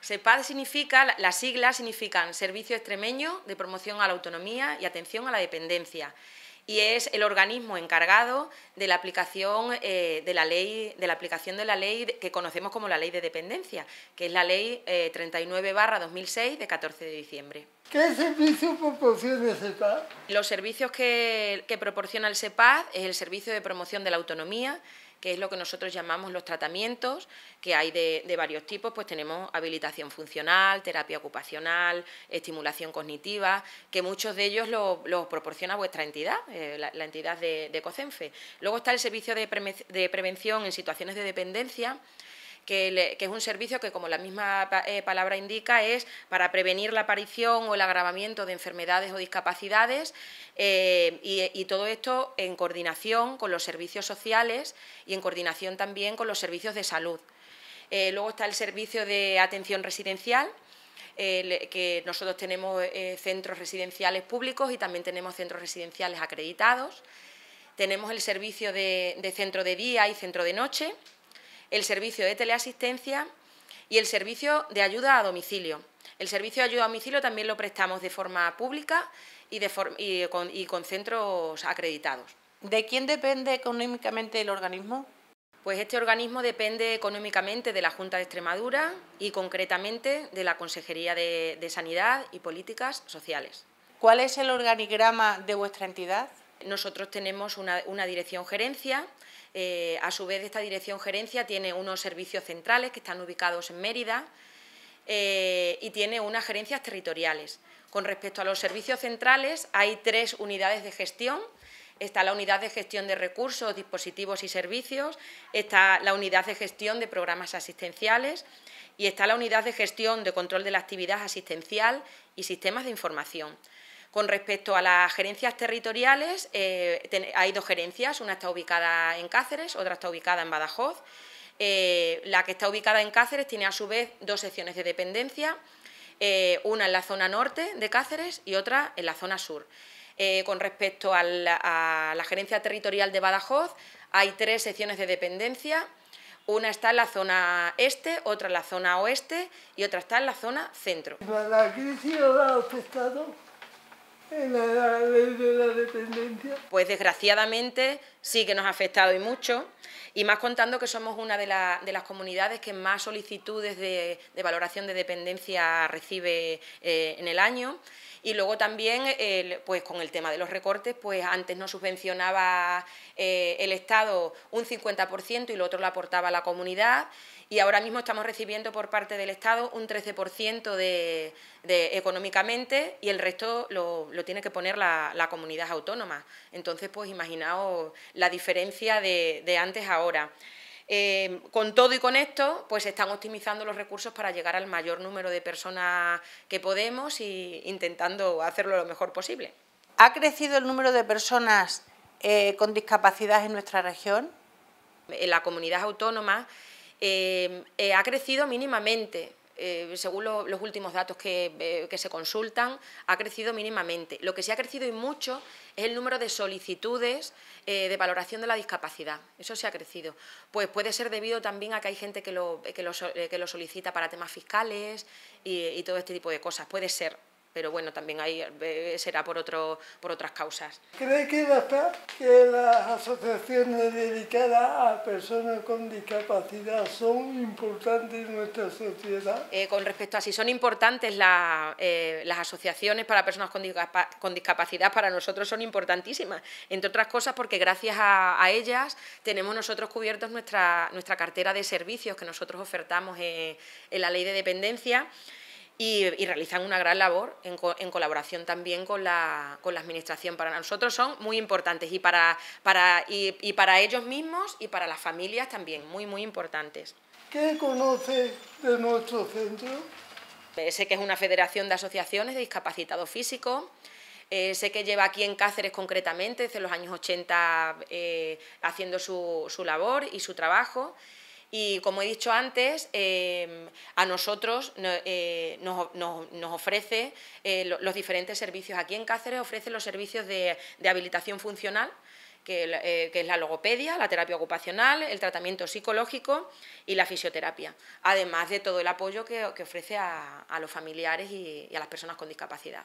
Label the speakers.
Speaker 1: SEPAD significa, las siglas significan Servicio Extremeño de Promoción a la Autonomía y Atención a la Dependencia y es el organismo encargado de la aplicación eh, de la ley de la aplicación de la ley que conocemos como la ley de dependencia que es la ley 39 eh, 2006 de 14 de diciembre ¿Qué servicios proporciona el SEPAD? Los servicios que, que proporciona el SEPAD es el servicio de promoción de la autonomía que es lo que nosotros llamamos los tratamientos, que hay de, varios tipos, pues tenemos habilitación funcional, terapia ocupacional, estimulación cognitiva, que muchos de ellos los lo proporciona vuestra entidad, eh, la, entidad de, de, COCENFE. Luego está el servicio de, de prevención en situaciones de dependencia, que, es un servicio que, como la misma eh, palabra indica, es para prevenir la aparición o el agravamiento de enfermedades o discapacidades eh, y, todo esto en coordinación con los servicios sociales y en coordinación también con los servicios de salud. Eh, luego está el servicio de atención residencial, que nosotros tenemos centros residenciales públicos y también tenemos centros residenciales acreditados. Tenemos el servicio de centro de día y centro de noche, el servicio de teleasistencia y el servicio de ayuda a domicilio. El servicio de ayuda a domicilio también lo prestamos de forma pública y, con, centros acreditados. ¿De quién depende económicamente el organismo? Pues este organismo depende económicamente de la Junta de Extremadura y concretamente de la Consejería de Sanidad y Políticas Sociales. ¿Cuál es el organigrama de vuestra entidad? Nosotros tenemos una, dirección gerencia, eh, a su vez esta dirección gerencia tiene unos servicios centrales que están ubicados en Mérida eh, y tiene unas gerencias territoriales. Con respecto a los servicios centrales hay tres unidades de gestión, está la unidad de gestión de recursos, dispositivos y servicios, está la unidad de gestión de programas asistenciales y está la unidad de gestión de control de la actividad asistencial y sistemas de información. Con respecto a las gerencias territoriales, eh, hay dos gerencias, una está ubicada en Cáceres, otra está ubicada en Badajoz. Eh, la que está ubicada en Cáceres tiene a su vez dos secciones de dependencia, eh, una en la zona norte de Cáceres y otra en la zona sur. con respecto a la, a la gerencia territorial de Badajoz, hay tres secciones de dependencia, una está en la zona este, otra en la zona oeste y otra está en la zona centro en la de, la dependencia. Pues desgraciadamente sí que nos ha afectado y mucho, y más contando que somos una de, de las comunidades que más solicitudes de, de valoración de dependencia recibe eh, en el año. Y luego también, pues con el tema de los recortes, pues antes no subvencionaba eh, el Estado un 50% y lo otro lo aportaba la comunidad y ahora mismo estamos recibiendo por parte del Estado un 13% de, económicamente y el resto lo tiene que poner la, comunidad autónoma. Entonces, pues imaginaos la diferencia de, antes a ahora. Eh, con todo y con esto, pues están optimizando los recursos para llegar al mayor número de personas que podemos e intentando hacerlo lo mejor posible. ¿Ha crecido el número de personas eh, con discapacidad en nuestra región? En la comunidad autónoma eh, ha crecido mínimamente, eh, según los últimos datos eh, que, se consultan, ha crecido mínimamente. Lo que sí ha crecido y mucho es el número de solicitudes eh, de valoración de la discapacidad. Eso sí ha crecido. Pues puede ser debido también a que hay gente que lo, que lo, que lo solicita para temas fiscales y, y todo este tipo de cosas. Puede ser, pero bueno, también ahí eh, será por, otro, por otras causas. ¿Cree que que las asociaciones dedicadas a personas con discapacidad son importantes en nuestra sociedad? Eh, con respecto a si son importantes eh, las asociaciones para personas con, con, discapacidad, para nosotros son importantísimas, entre otras cosas porque gracias a, ellas tenemos nosotros cubiertos nuestra, nuestra cartera de servicios que nosotros ofertamos en la ley de dependencia y, realizan una gran labor en, colaboración también con la, con la, Administración. Para nosotros son muy importantes y para, ellos mismos y para las familias también, muy, muy importantes. ¿Qué conoce de nuestro centro? Eh, sé que es una federación de asociaciones de discapacitados físicos, eh, sé que lleva aquí en Cáceres concretamente desde los años 80 eh, haciendo su, su labor y su trabajo. Y como he dicho antes, em, a nosotros eh, nos, nos, ofrece eh, los diferentes servicios. Aquí en Cáceres ofrecen los servicios de, habilitación funcional, eh, que, es la logopedia, la terapia ocupacional, el tratamiento psicológico y la fisioterapia, además de todo el apoyo que, ofrece a, los familiares y, a las personas con discapacidad.